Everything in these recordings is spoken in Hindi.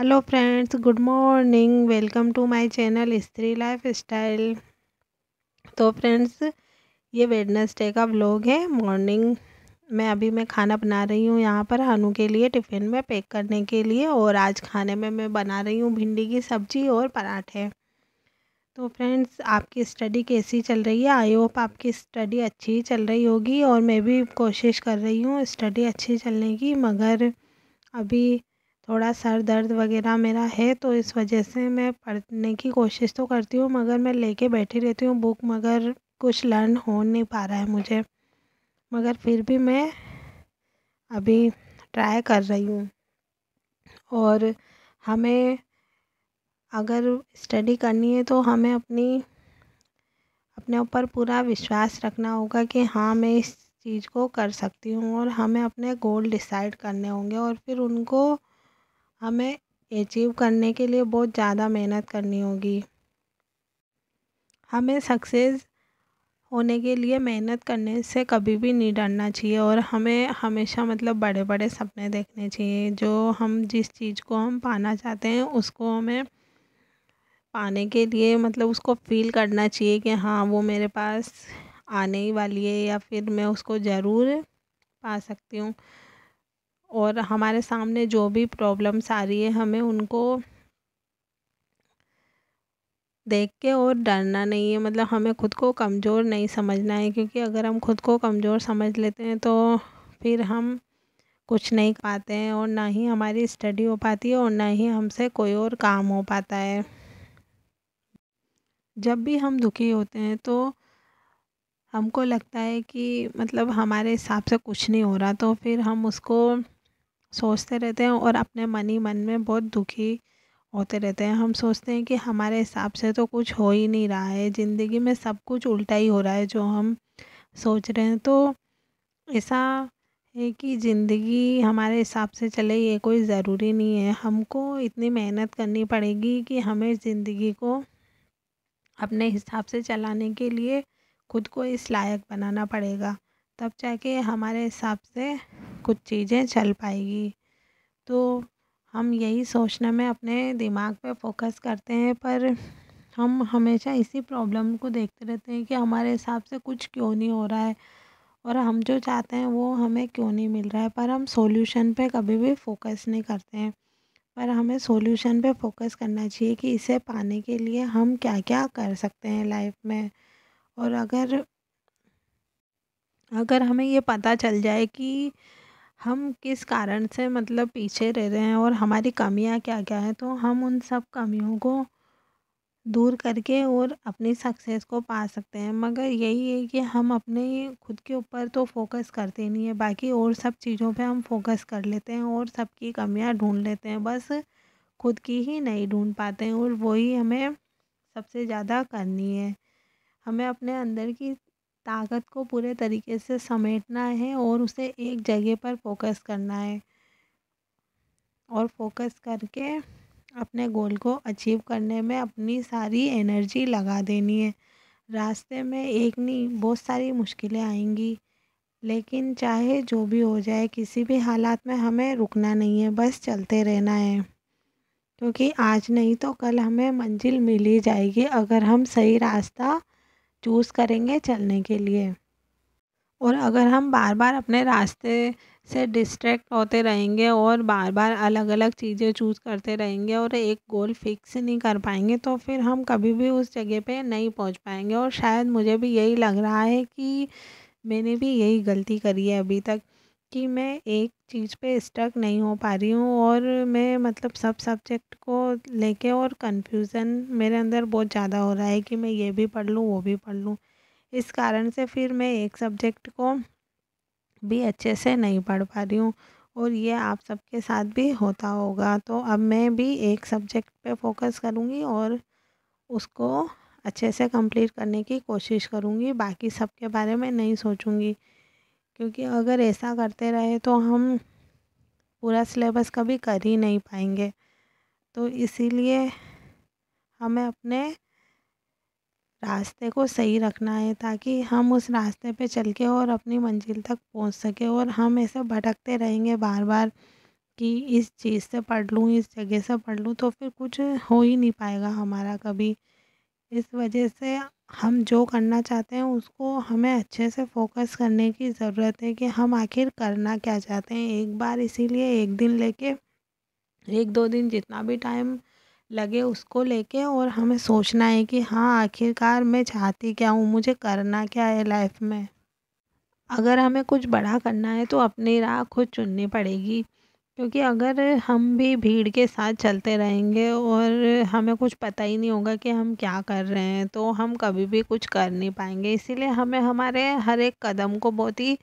hello friends good morning welcome to my channel Stree lifestyle तो फ्रेंड्स ये वेडनेसडे का व्लॉग है मॉर्निंग मैं अभी मैं खाना बना रही हूँ यहाँ पर हनु के लिए टिफ़िन में पैक करने के लिए और आज खाने में मैं बना रही हूँ भिंडी की सब्ज़ी और पराठे तो फ्रेंड्स आपकी स्टडी कैसी चल रही है आई होप आपकी स्टडी अच्छी चल रही होगी और मैं भी कोशिश कर रही हूँ स्टडी अच्छी चलने की मगर अभी थोड़ा सर दर्द वगैरह मेरा है तो इस वजह से मैं पढ़ने की कोशिश तो करती हूँ मगर मैं लेके बैठी रहती हूँ बुक मगर कुछ लर्न हो नहीं पा रहा है मुझे मगर फिर भी मैं अभी ट्राई कर रही हूँ और हमें अगर स्टडी करनी है तो हमें अपनी अपने ऊपर पूरा विश्वास रखना होगा कि हाँ मैं इस चीज़ को कर सकती हूँ और हमें अपने गोल डिसाइड करने होंगे और फिर उनको हमें अचीव करने के लिए बहुत ज़्यादा मेहनत करनी होगी हमें सक्सेस होने के लिए मेहनत करने से कभी भी नहीं डरना चाहिए और हमें हमेशा मतलब बड़े बड़े सपने देखने चाहिए जो हम जिस चीज़ को हम पाना चाहते हैं उसको हमें पाने के लिए मतलब उसको फील करना चाहिए कि हाँ वो मेरे पास आने ही वाली है या फिर मैं उसको ज़रूर पा सकती हूँ और हमारे सामने जो भी प्रॉब्लम्स आ रही है हमें उनको देख के और डरना नहीं है मतलब हमें खुद को कमज़ोर नहीं समझना है क्योंकि अगर हम खुद को कमज़ोर समझ लेते हैं तो फिर हम कुछ नहीं पाते हैं और ना ही हमारी स्टडी हो पाती है और ना ही हमसे कोई और काम हो पाता है जब भी हम दुखी होते हैं तो हमको लगता है कि मतलब हमारे हिसाब से कुछ नहीं हो रहा तो फिर हम उसको सोचते रहते हैं और अपने मन ही मन में बहुत दुखी होते रहते हैं हम सोचते हैं कि हमारे हिसाब से तो कुछ हो ही नहीं रहा है ज़िंदगी में सब कुछ उल्टा ही हो रहा है जो हम सोच रहे हैं तो ऐसा है कि ज़िंदगी हमारे हिसाब से चले ये कोई ज़रूरी नहीं है हमको इतनी मेहनत करनी पड़ेगी कि हमें ज़िंदगी को अपने हिसाब से चलाने के लिए खुद को इस लायक बनाना पड़ेगा तब जाके हमारे हिसाब से कुछ चीज़ें चल पाएगी तो हम यही सोचने में अपने दिमाग पे फोकस करते हैं पर हम हमेशा इसी प्रॉब्लम को देखते रहते हैं कि हमारे हिसाब से कुछ क्यों नहीं हो रहा है और हम जो चाहते हैं वो हमें क्यों नहीं मिल रहा है पर हम सॉल्यूशन पे कभी भी फोकस नहीं करते हैं पर हमें सॉल्यूशन पे फोकस करना चाहिए कि इसे पाने के लिए हम क्या क्या कर सकते हैं लाइफ में और अगर अगर हमें ये पता चल जाए कि हम किस कारण से मतलब पीछे रह रहे हैं और हमारी कमियाँ क्या क्या हैं तो हम उन सब कमियों को दूर करके और अपनी सक्सेस को पा सकते हैं मगर यही है कि हम अपने खुद के ऊपर तो फोकस करते नहीं है बाकी और सब चीज़ों पे हम फोकस कर लेते हैं और सबकी कमियां ढूंढ लेते हैं बस खुद की ही नहीं ढूंढ पाते हैं और वही हमें सबसे ज़्यादा करनी है हमें अपने अंदर की ताकत को पूरे तरीके से समेटना है और उसे एक जगह पर फोकस करना है और फोकस करके अपने गोल को अचीव करने में अपनी सारी एनर्जी लगा देनी है रास्ते में एक नहीं बहुत सारी मुश्किलें आएंगी लेकिन चाहे जो भी हो जाए किसी भी हालात में हमें रुकना नहीं है बस चलते रहना है क्योंकि आज नहीं तो कल हमें मंजिल मिल ही जाएगी अगर हम सही रास्ता चूज़ करेंगे चलने के लिए और अगर हम बार बार अपने रास्ते से डिस्ट्रैक्ट होते रहेंगे और बार बार अलग अलग चीज़ें चूज़ करते रहेंगे और एक गोल फिक्स नहीं कर पाएंगे तो फिर हम कभी भी उस जगह पे नहीं पहुंच पाएंगे और शायद मुझे भी यही लग रहा है कि मैंने भी यही गलती करी है अभी तक कि मैं एक चीज़ पे स्टक नहीं हो पा रही हूँ और मैं मतलब सब सब्जेक्ट को लेके और कंफ्यूजन मेरे अंदर बहुत ज़्यादा हो रहा है कि मैं ये भी पढ़ लूँ वो भी पढ़ लूँ इस कारण से फिर मैं एक सब्जेक्ट को भी अच्छे से नहीं पढ़ पा रही हूँ और ये आप सबके साथ भी होता होगा तो अब मैं भी एक सब्जेक्ट पे फोकस करूँगी और उसको अच्छे से कंप्लीट करने की कोशिश करूँगी बाकी सब के बारे में नहीं सोचूँगी क्योंकि अगर ऐसा करते रहे तो हम पूरा सिलेबस कभी कर ही नहीं पाएंगे तो इसीलिए हमें अपने रास्ते को सही रखना है ताकि हम उस रास्ते पे चल के और अपनी मंजिल तक पहुंच सके और हम ऐसे भटकते रहेंगे बार बार कि इस चीज़ से पढ़ लूँ इस जगह से पढ़ लूँ तो फिर कुछ हो ही नहीं पाएगा हमारा कभी इस वजह से हम जो करना चाहते हैं उसको हमें अच्छे से फोकस करने की ज़रूरत है कि हम आखिर करना क्या चाहते हैं एक बार इसीलिए एक दिन लेके एक दो दिन जितना भी टाइम लगे उसको लेके और हमें सोचना है कि हाँ आखिरकार मैं चाहती क्या हूँ मुझे करना क्या है लाइफ में अगर हमें कुछ बड़ा करना है तो अपनी राह खुद चुननी पड़ेगी क्योंकि अगर हम भी भीड़ के साथ चलते रहेंगे और हमें कुछ पता ही नहीं होगा कि हम क्या कर रहे हैं तो हम कभी भी कुछ कर नहीं पाएंगे इसीलिए हमें हमारे हर एक कदम को बहुत ही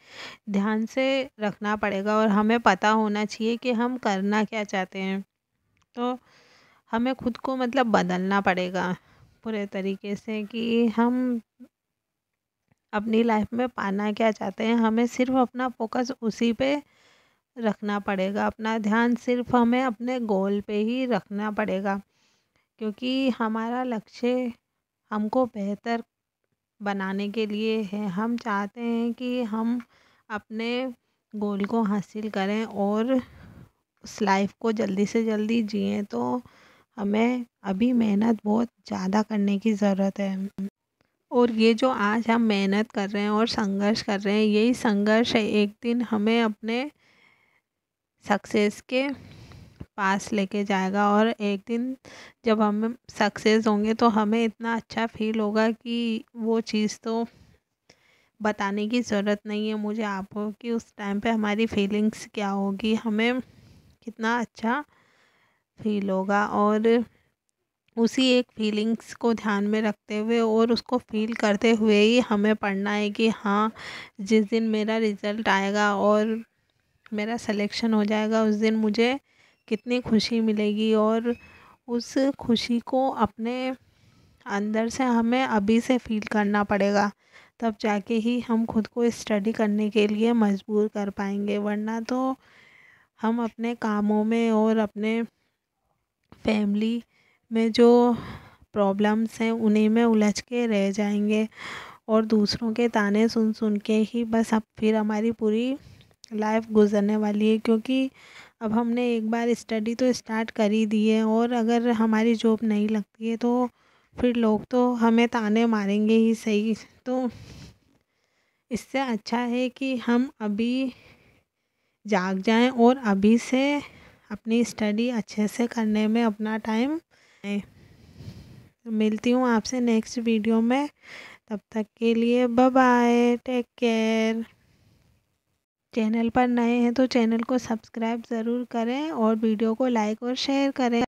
ध्यान से रखना पड़ेगा और हमें पता होना चाहिए कि हम करना क्या चाहते हैं तो हमें खुद को मतलब बदलना पड़ेगा पूरे तरीके से कि हम अपनी लाइफ में पाना क्या चाहते हैं हमें सिर्फ अपना फोकस उसी पे रखना पड़ेगा अपना ध्यान सिर्फ हमें अपने गोल पे ही रखना पड़ेगा क्योंकि हमारा लक्ष्य हमको बेहतर बनाने के लिए है हम चाहते हैं कि हम अपने गोल को हासिल करें और उस लाइफ को जल्दी से जल्दी जिए तो हमें अभी मेहनत बहुत ज़्यादा करने की ज़रूरत है और ये जो आज हम मेहनत कर रहे हैं और संघर्ष कर रहे हैं यही संघर्ष है एक दिन हमें अपने सक्सेस के पास लेके जाएगा और एक दिन जब हम सक्सेस होंगे तो हमें इतना अच्छा फील होगा कि वो चीज़ तो बताने की ज़रूरत नहीं है मुझे आपको कि उस टाइम पे हमारी फीलिंग्स क्या होगी हमें कितना अच्छा फील होगा और उसी एक फीलिंग्स को ध्यान में रखते हुए और उसको फील करते हुए ही हमें पढ़ना है कि हाँ जिस दिन मेरा रिज़ल्ट आएगा और मेरा सिलेक्शन हो जाएगा उस दिन मुझे कितनी खुशी मिलेगी और उस खुशी को अपने अंदर से हमें अभी से फील करना पड़ेगा तब जाके ही हम खुद को स्टडी करने के लिए मजबूर कर पाएंगे वरना तो हम अपने कामों में और अपने फैमिली में जो प्रॉब्लम्स हैं उन्हीं में उलझ के रह जाएंगे और दूसरों के ताने सुन सुन के ही बस अब फिर हमारी पूरी लाइफ गुज़रने वाली है क्योंकि अब हमने एक बार स्टडी तो स्टार्ट कर ही दी है और अगर हमारी जॉब नहीं लगती है तो फिर लोग तो हमें ताने मारेंगे ही सही तो इससे अच्छा है कि हम अभी जाग जाएं और अभी से अपनी स्टडी अच्छे से करने में अपना टाइम मिलती हूँ आपसे नेक्स्ट वीडियो में तब तक के लिए bye bye take care channel पर नए हैं तो चैनल को सब्सक्राइब ज़रूर करें और वीडियो को लाइक और शेयर करें